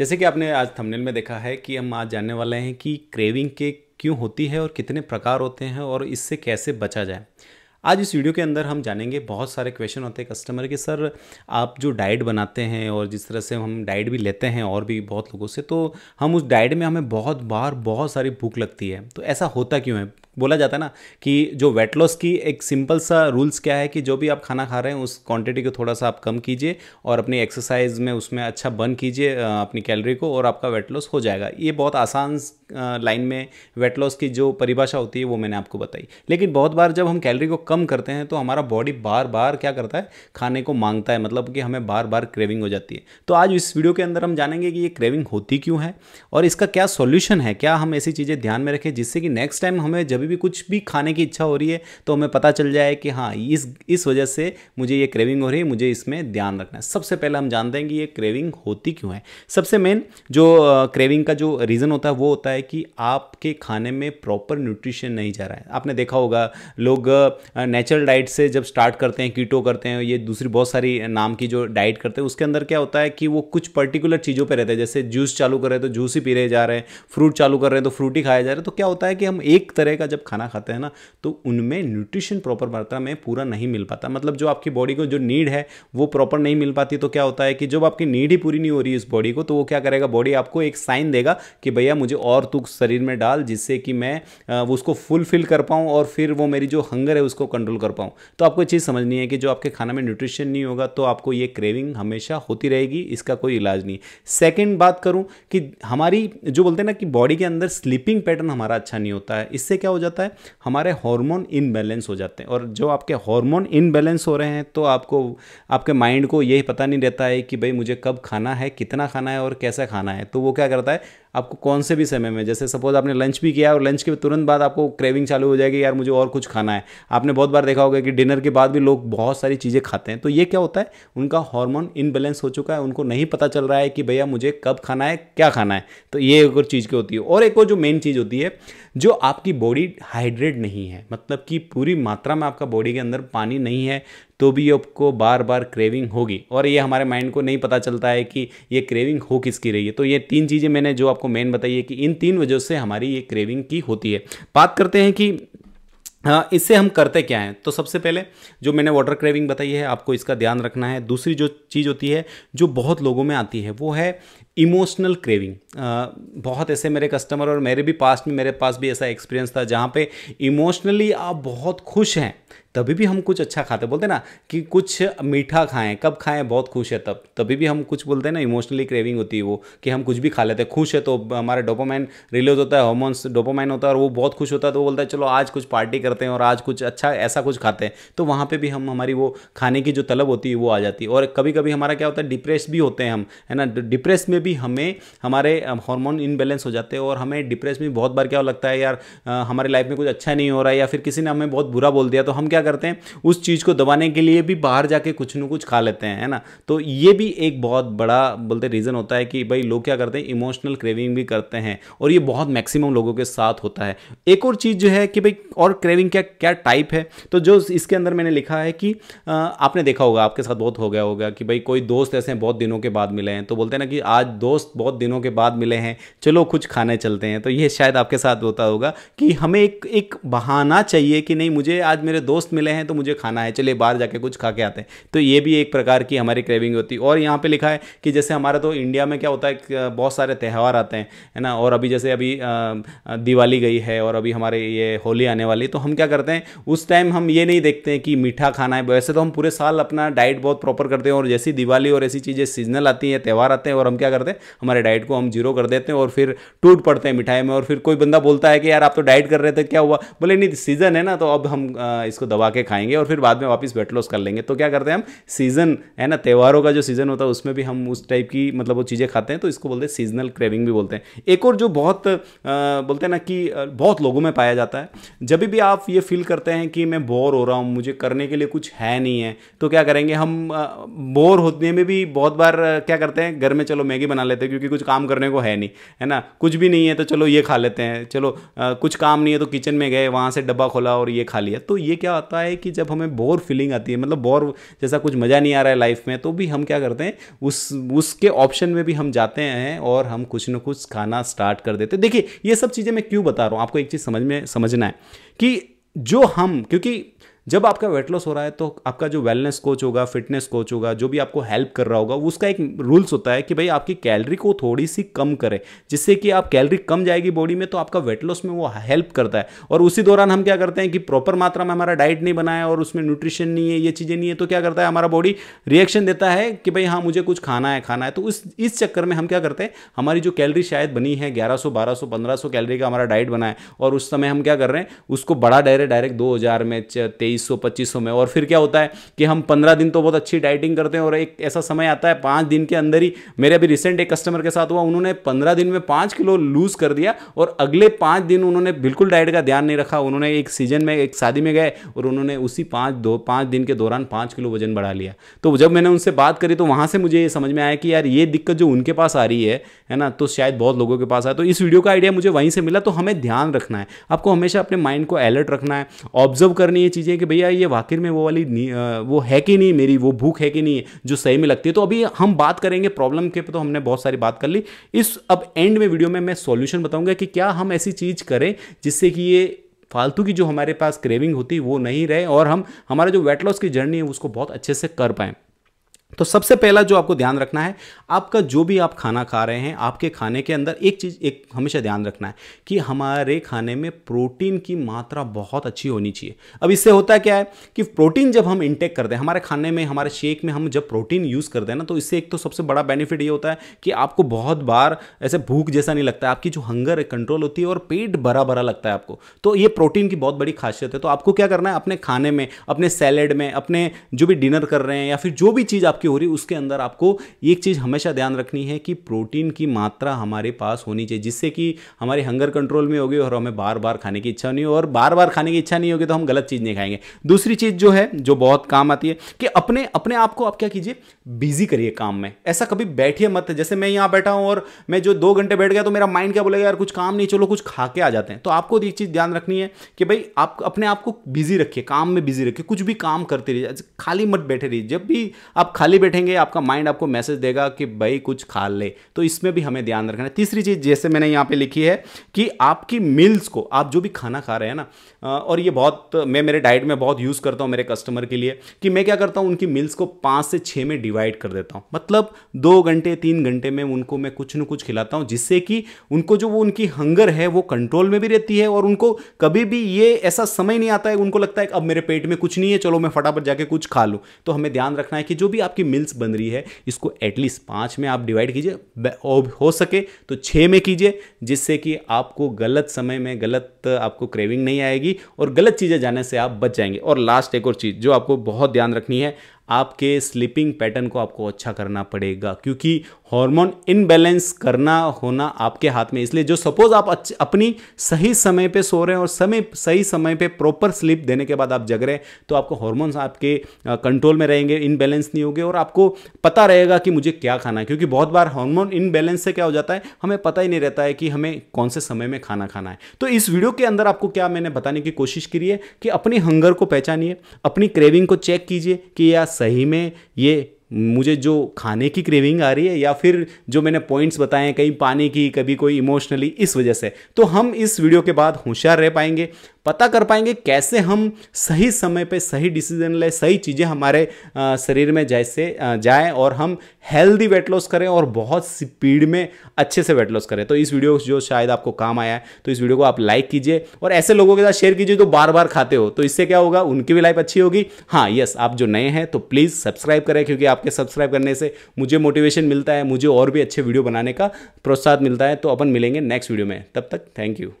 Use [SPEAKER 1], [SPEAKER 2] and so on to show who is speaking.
[SPEAKER 1] जैसे कि आपने आज थंबनेल में देखा है कि हम आज जानने वाले हैं कि क्रेविंग के क्यों होती है और कितने प्रकार होते हैं और इससे कैसे बचा जाए आज इस वीडियो के अंदर हम जानेंगे बहुत सारे क्वेश्चन होते हैं कस्टमर के सर आप जो डाइट बनाते हैं और जिस तरह से हम डाइट भी लेते हैं और भी बहुत लोगों से तो हम उस डाइट में हमें बहुत बार बहुत सारी भूख लगती है तो ऐसा होता क्यों है बोला जाता है ना कि जो वेट लॉस की एक सिंपल सा रूल्स क्या है कि जो भी आप खाना खा रहे हैं उस क्वांटिटी को थोड़ा सा आप कम कीजिए और अपनी एक्सरसाइज में उसमें अच्छा बर्न कीजिए अपनी कैलोरी को और आपका वेट लॉस हो जाएगा ये बहुत आसान लाइन में वेट लॉस की जो परिभाषा होती है वो मैंने आपको बताई लेकिन बहुत बार जब हम कैलोरी को कम करते हैं तो हमारा बॉडी बार बार क्या करता है खाने को मांगता है मतलब कि हमें बार बार क्रेविंग हो जाती है तो आज इस वीडियो के अंदर हम जानेंगे कि ये क्रेविंग होती क्यों है और इसका क्या सोल्यूशन है क्या हम ऐसी चीज़ें ध्यान में रखें जिससे कि नेक्स्ट टाइम हमें जब कभी भी कुछ भी खाने की इच्छा हो रही है तो हमें पता चल जाए कि हाँ इस इस वजह से मुझे ये क्रेविंग हो रही है मुझे इसमें ध्यान रखना है सबसे पहले हम जानते हैं कि ये क्रेविंग होती क्यों है सबसे मेन जो क्रेविंग का जो रीज़न होता है वो होता है कि आपके खाने में प्रॉपर न्यूट्रिशन नहीं जा रहा है आपने देखा होगा लोग नेचुरल डाइट से जब स्टार्ट करते हैं कीटो करते हैं ये दूसरी बहुत सारी नाम की जो डाइट करते हैं उसके अंदर क्या होता है कि वो कुछ पर्टिकुलर चीज़ों पर रहते हैं जैसे जूस चालू कर रहे हैं तो जूस ही पी रहे जा रहे हैं फ्रूट चालू कर रहे हैं तो फ्रूट ही खाया जा रहा है तो क्या होता है कि हम एक तरह का जब खाना खाते हैं ना तो उनमें न्यूट्रिशन प्रॉपर मात्रा में पूरा नहीं मिल पाता मतलब जो आपकी बॉडी को जो नीड है वो प्रॉपर नहीं मिल पाती तो क्या होता है कि जब आपकी नीड ही पूरी नहीं हो रही उस बॉडी को तो वो क्या करेगा बॉडी आपको एक साइन देगा कि भैया मुझे और तू शरीर में डाल जिससे कि मैं उसको फुलफिल कर पाऊँ और फिर वो मेरी जो हंगर है उसको कंट्रोल कर पाऊँ तो आपको चीज़ समझनी है कि जो आपके खाना में न्यूट्रिशन नहीं होगा तो आपको ये क्रेविंग हमेशा होती रहेगी इसका कोई इलाज नहीं सेकेंड बात करूँ कि हमारी जो बोलते हैं ना कि बॉडी के अंदर स्लीपिंग पैटर्न हमारा अच्छा नहीं होता है इससे क्या हो जाता है हमारे हार्मोन इनबैलेंस हो जाते हैं और जो आपके हार्मोन इनबैलेंस हो रहे हैं तो आपको आपके माइंड को यही पता नहीं रहता है कि भाई मुझे कब खाना है कितना खाना है और कैसा खाना है तो वो क्या करता है आपको कौन से भी समय में जैसे सपोज आपने लंच भी किया और लंच के तुरंत बाद आपको क्रेविंग चालू हो जाएगी यार मुझे और कुछ खाना है आपने बहुत बार देखा होगा कि डिनर के बाद भी लोग बहुत सारी चीज़ें खाते हैं तो ये क्या होता है उनका हार्मोन इनबैलेंस हो चुका है उनको नहीं पता चल रहा है कि भैया मुझे कब खाना है क्या खाना है तो ये एक और चीज़ की होती है और एक और जो मेन चीज़ होती है जो आपकी बॉडी हाइड्रेट नहीं है मतलब कि पूरी मात्रा में आपका बॉडी के अंदर पानी नहीं है तो भी आपको बार बार क्रेविंग होगी और ये हमारे माइंड को नहीं पता चलता है कि ये क्रेविंग हो किसकी रही है तो ये तीन चीज़ें मैंने जो आपको मेन बताई है कि इन तीन वजह से हमारी ये क्रेविंग की होती है बात करते हैं कि हाँ, इससे हम करते क्या हैं तो सबसे पहले जो मैंने वाटर क्रेविंग बताई है आपको इसका ध्यान रखना है दूसरी जो चीज़ होती है जो बहुत लोगों में आती है वो है इमोशनल क्रेविंग बहुत ऐसे मेरे कस्टमर और मेरे भी पास्ट में मेरे पास भी ऐसा एक्सपीरियंस था जहाँ पे इमोशनली आप बहुत खुश हैं तभी भी हम कुछ अच्छा खाते बोलते ना कि कुछ मीठा खाएं कब खाएं बहुत खुश है तब तभी भी हम कुछ बोलते हैं ना इमोशनली क्रेविंग होती है वो कि हम कुछ भी खा लेते हैं खुश है तो हमारा डोपोमाइन रिलीज होता है हॉर्मोन्स डोपोमाइन होता है और वो बहुत खुश होता है तो वो बोलता है चलो आज कुछ पार्टी करते हैं और आज कुछ अच्छा ऐसा कुछ खाते हैं तो वहाँ पर भी हम हमारी वो खाने की जो तलब होती है वो आ जाती है और कभी कभी हमारा क्या होता है डिप्रेस भी होते हैं हम है ना डिप्रेस में में भी हमें हमारे हार्मोन इनबैलेंस हो जाते हैं और हमें डिप्रेस में बहुत बार क्या लगता है यार हमारे लाइफ में कुछ अच्छा नहीं हो रहा है या फिर किसी ने हमें बहुत बुरा बोल दिया तो हम क्या करते हैं उस चीज़ को दबाने के लिए भी बाहर जाके कुछ ना कुछ खा लेते हैं है ना तो ये भी एक बहुत बड़ा बोलते रीज़न होता है कि भाई लोग क्या करते हैं इमोशनल क्रेविंग भी करते हैं और ये बहुत मैक्सिमम लोगों के साथ होता है एक और चीज़ जो है कि भाई और क्रेविंग क्या क्या टाइप है तो जो इसके अंदर मैंने लिखा है कि आपने देखा होगा आपके साथ बहुत हो गया होगा कि भाई कोई दोस्त ऐसे हैं बहुत दिनों के बाद मिले हैं तो बोलते हैं ना कि आज दोस्त बहुत दिनों के बाद मिले हैं चलो कुछ खाने चलते हैं तो ये शायद आपके साथ होता होगा कि हमें एक एक बहाना चाहिए कि नहीं मुझे आज मेरे दोस्त मिले हैं तो मुझे खाना है चलिए बाहर जाके कुछ खा के आते हैं तो ये भी एक प्रकार की हमारी क्रेविंग होती है और यहाँ पर लिखा है कि जैसे हमारा तो इंडिया में क्या होता है बहुत सारे त्यौहार आते हैं है ना और अभी जैसे अभी दिवाली गई है और अभी हमारे ये होली आने वाली तो हम क्या करते हैं उस टाइम हम ये नहीं देखते हैं कि मीठा खाना है वैसे तो हम पूरे साल अपना डाइट बहुत प्रॉपर करते हैं और जैसी दिवाली और ऐसी चीज़ें सीजनल आती हैं त्यौहार आते हैं और हम क्या करते कर दें हमारे डाइट को हम जीरो कर देते हैं और फिर टूट पड़ते हैं मिठाई में और फिर कोई बंदा बोलता है कि यार आप तो डाइट कर रहे थे क्या हुआ बोले नहीं सीज़न है ना तो अब हम इसको दबा के खाएंगे और फिर बाद में वापस वेट लॉस कर लेंगे तो क्या करते हैं हम सीज़न है ना त्यौहारों का जो सीज़न होता है उसमें भी हम उस टाइप की मतलब वो चीज़ें खाते हैं तो इसको बोलते हैं सीजनल क्रेविंग भी बोलते हैं एक और जो बहुत बोलते हैं ना कि बहुत लोगों में पाया जाता है जब भी आप ये फील करते हैं कि मैं बोर हो रहा हूँ मुझे करने के लिए कुछ है नहीं है तो क्या करेंगे हम बोर होने में भी बहुत बार क्या करते हैं घर में चलो मैगी बना लेते क्योंकि कुछ काम करने को है नहीं है ना कुछ भी नहीं है तो चलो ये खा लेते हैं चलो आ, कुछ काम नहीं है तो किचन में गए वहाँ से डब्बा खोला और ये खा लिया तो ये क्या होता है कि जब हमें बोर फीलिंग आती है मतलब बोर जैसा कुछ मज़ा नहीं आ रहा है लाइफ में तो भी हम क्या करते हैं उस उसके ऑप्शन में भी हम जाते हैं और हम कुछ ना कुछ खाना स्टार्ट कर देते देखिए ये सब चीज़ें मैं क्यों बता रहा हूँ आपको एक चीज़ समझ में समझना है कि जो हम क्योंकि जब आपका वेट लॉस हो रहा है तो आपका जो वेलनेस कोच होगा फिटनेस कोच होगा जो भी आपको हेल्प कर रहा होगा उसका एक रूल्स होता है कि भाई आपकी कैलरी को थोड़ी सी कम करें जिससे कि आप कैलरी कम जाएगी बॉडी में तो आपका वेट लॉस में वो हेल्प करता है और उसी दौरान हम क्या करते हैं कि प्रॉपर मात्रा में हमारा डाइट नहीं बनाया और उसमें न्यूट्रिशन नहीं है ये चीज़ें नहीं है तो क्या करता है हमारा बॉडी रिएक्शन देता है कि भाई हाँ मुझे कुछ खाना है खाना है तो उस इस चक्कर में हम क्या करते हैं हमारी जो कैलरी शायद बनी है सौ 1200 सौ कैलरी का हमारा डाइट बना है और उस समय हम क्या कर रहे हैं उसको बड़ा डायरेक्ट डायरेक्ट दो हज़ार में तेईस बीस सौ में और फिर क्या होता है कि हम पंद्रह दिन तो बहुत अच्छी डाइटिंग करते हैं और एक ऐसा समय आता है पाँच दिन के अंदर ही मेरे अभी रिसेंट एक कस्टमर के साथ हुआ उन्होंने पंद्रह दिन में पाँच किलो लूज़ कर दिया और अगले पाँच दिन उन्होंने बिल्कुल डाइट का ध्यान नहीं रखा उन्होंने एक सीजन में एक शादी में गए और उन्होंने उसी पाँच दो पाँच दिन के दौरान पाँच किलो वजन बढ़ा लिया तो जब मैंने उनसे बात करी तो वहाँ से मुझे ये समझ में आया कि यार ये दिक्कत जो उनके पास आ रही है है ना तो शायद बहुत लोगों के पास आया तो इस वीडियो का आइडिया मुझे वहीं से मिला तो हमें ध्यान रखना है आपको हमेशा अपने माइंड को अलर्ट रखना है ऑब्जर्व करनी है चीज़ें कि भैया ये वाकिर में वो वाली वो है कि नहीं मेरी वो भूख है कि नहीं जो सही में लगती है तो अभी हम बात करेंगे प्रॉब्लम के तो हमने बहुत सारी बात कर ली इस अब एंड में वीडियो में मैं सॉल्यूशन बताऊंगा कि क्या हम ऐसी चीज़ करें जिससे कि ये फालतू की जो हमारे पास क्रेविंग होती वो नहीं रहे और हम हमारा जो वेट लॉस की जर्नी है उसको बहुत अच्छे से कर पाएँ तो सबसे पहला जो आपको ध्यान रखना है आपका जो भी आप खाना खा रहे हैं आपके खाने के अंदर एक चीज़ एक हमेशा ध्यान रखना है कि हमारे खाने में प्रोटीन की मात्रा बहुत अच्छी होनी चाहिए अब इससे होता क्या है कि प्रोटीन जब हम इंटेक करते हैं हमारे खाने में हमारे शेक में हम जब प्रोटीन यूज़ करते हैं ना तो इससे एक तो सबसे बड़ा बेनिफिट ये होता है कि आपको बहुत बार ऐसे भूख जैसा नहीं लगता है आपकी जो हंगर कंट्रोल होती है और पेट भरा भरा लगता है आपको तो ये प्रोटीन की बहुत बड़ी खासियत है तो आपको क्या करना है अपने खाने में अपने सैलेड में अपने जो भी डिनर कर रहे हैं या फिर जो भी चीज़ आप आपकी हो रही है उसके अंदर आपको एक चीज़ हमेशा ध्यान रखनी है कि प्रोटीन की मात्रा हमारे पास होनी चाहिए जिससे कि हमारी हंगर कंट्रोल में होगी और हमें बार बार खाने की इच्छा नहीं हो और बार बार खाने की इच्छा नहीं होगी तो हम गलत चीज़ नहीं खाएंगे दूसरी चीज़ जो है जो बहुत काम आती है कि अपने अपने आप को आप क्या कीजिए बिजी करिए काम में ऐसा कभी बैठिए मत जैसे मैं यहाँ बैठा हूँ और मैं जो दो घंटे बैठ गया तो मेरा माइंड क्या बोलेगा यार कुछ काम नहीं चलो कुछ खा के आ जाते हैं तो आपको एक चीज़ ध्यान रखनी है कि भाई आप अपने आप को बिजी रखिए काम में बिजी रखिए कुछ भी काम करते रहिए खाली मत बैठे रहिए जब भी आप खाली खाली बैठेंगे आपका माइंड आपको मैसेज देगा कि भाई कुछ खा ले तो इसमें भी हमें ध्यान रखना है तीसरी चीज़ जैसे मैंने यहाँ पे लिखी है कि आपकी मील्स को आप जो भी खाना खा रहे हैं ना और ये बहुत मैं मेरे डाइट में बहुत यूज़ करता हूँ मेरे कस्टमर के लिए कि मैं क्या करता हूँ उनकी मील्स को पाँच से छः में डिवाइड कर देता हूँ मतलब दो घंटे तीन घंटे में उनको मैं कुछ न कुछ खिलाता हूँ जिससे कि उनको जो वो उनकी हंगर है वो कंट्रोल में भी रहती है और उनको कभी भी ये ऐसा समय नहीं आता है उनको लगता है अब मेरे पेट में कुछ नहीं है चलो मैं फटाफट जाके कुछ खा लूँ तो हमें ध्यान रखना है कि जो भी आपकी आपकी मिल्स बन रही है इसको एटलीस्ट पाँच में आप डिवाइड कीजिए हो सके तो छः में कीजिए जिससे कि आपको गलत समय में गलत आपको क्रेविंग नहीं आएगी और गलत चीज़ें जाने से आप बच जाएंगे और लास्ट एक और चीज़ जो आपको बहुत ध्यान रखनी है आपके स्लीपिंग पैटर्न को आपको अच्छा करना पड़ेगा क्योंकि हार्मोन इनबैलेंस करना होना आपके हाथ में इसलिए जो सपोज आप अपनी सही समय पे सो रहे हैं और समय सही समय पे प्रॉपर स्लीप देने के बाद आप जग रहे हैं तो आपको हॉर्मोन्स आपके कंट्रोल में रहेंगे इनबैलेंस नहीं होगे और आपको पता रहेगा कि मुझे क्या खाना है क्योंकि बहुत बार हॉर्मोन इनबैलेंस से क्या हो जाता है हमें पता ही नहीं रहता है कि हमें कौन से समय में खाना खाना है तो इस वीडियो के अंदर आपको क्या मैंने बताने की कोशिश करी है कि अपनी हंगर को पहचानिए अपनी क्रेविंग को चेक कीजिए कि यह सही में ये मुझे जो खाने की क्रेविंग आ रही है या फिर जो मैंने पॉइंट्स बताए हैं कहीं पानी की कभी कोई इमोशनली इस वजह से तो हम इस वीडियो के बाद होशियार रह पाएंगे पता कर पाएंगे कैसे हम सही समय पे सही डिसीजन लें सही चीज़ें हमारे शरीर में जैसे जाए और हम हेल्दी वेट लॉस करें और बहुत स्पीड में अच्छे से वेट लॉस करें तो इस वीडियो जो शायद आपको काम आया है तो इस वीडियो को आप लाइक कीजिए और ऐसे लोगों के साथ शेयर कीजिए जो बार बार खाते हो तो इससे क्या होगा उनकी भी लाइफ अच्छी होगी हाँ यस आप जो नए हैं तो प्लीज़ सब्सक्राइब करें क्योंकि आपके सब्सक्राइब करने से मुझे मोटिवेशन मिलता है मुझे और भी अच्छे वीडियो बनाने का प्रोत्साहन मिलता है तो अपन मिलेंगे नेक्स्ट वीडियो में तब तक थैंक यू